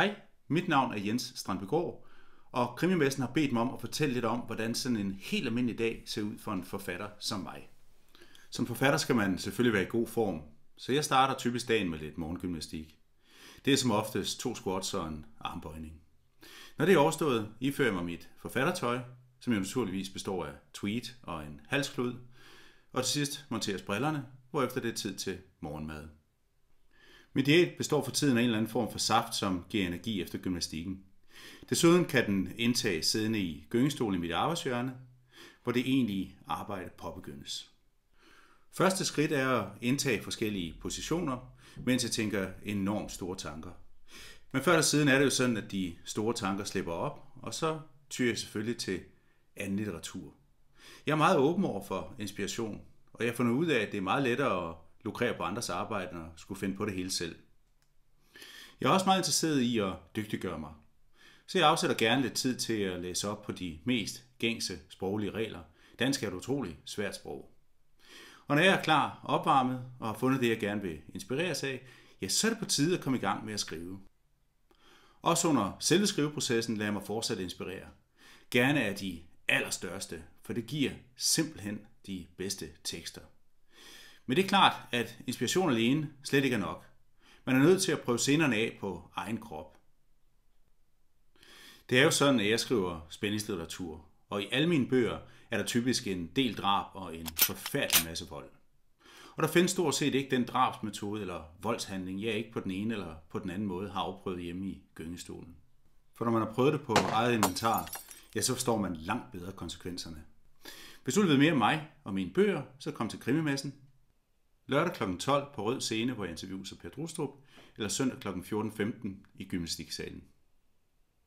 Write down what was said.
Hej, mit navn er Jens Strandbegård, og Krimimessen har bedt mig om at fortælle lidt om, hvordan sådan en helt almindelig dag ser ud for en forfatter som mig. Som forfatter skal man selvfølgelig være i god form, så jeg starter typisk dagen med lidt morgengymnastik. Det er som oftest to squats og en armbøjning. Når det er overstået, ifører jeg mig mit forfattertøj, som jeg naturligvis består af tweet og en halsklud, og til sidst monteres brillerne, hvorefter det er tid til morgenmad. Min diæt består for tiden af en eller anden form for saft, som giver energi efter gymnastikken. Desuden kan den indtages siddende i gyngestolen i mit arbejdshjørne, hvor det egentlige arbejde påbegyndes. Første skridt er at indtage forskellige positioner, mens jeg tænker enormt store tanker. Men før og siden er det jo sådan, at de store tanker slipper op, og så tyr jeg selvfølgelig til anden litteratur. Jeg er meget åben over for inspiration, og jeg har fundet ud af, at det er meget lettere at lukrere på andres arbejde og skulle finde på det hele selv. Jeg er også meget interesseret i at dygtiggøre mig. Så jeg afsætter gerne lidt tid til at læse op på de mest gængse sproglige regler. Dansk er et utroligt svært sprog. Og når jeg er klar, opvarmet og har fundet det, jeg gerne vil inspireres af, ja, så er det på tide at komme i gang med at skrive. Også under selve skriveprocessen lader jeg mig fortsat inspirere. Gerne af de allerstørste, for det giver simpelthen de bedste tekster. Men det er klart, at inspiration alene slet ikke er nok. Man er nødt til at prøve scenerne af på egen krop. Det er jo sådan, at jeg skriver spændingslitteratur, og i alle mine bøger er der typisk en del drab og en forfærdelig masse vold. Og der findes stort set ikke den drabsmetode eller voldshandling, jeg ikke på den ene eller på den anden måde har afprøvet hjemme i gyngestolen. For når man har prøvet det på eget inventar, ja, så forstår man langt bedre konsekvenserne. Hvis du vil vide mere om mig og mine bøger, så kom til Krimimessen Lørdag kl. 12 på Rød Scene, hvor jeg interviewer Per Drustrup, eller søndag kl. 14.15 i Gymnastiksalen.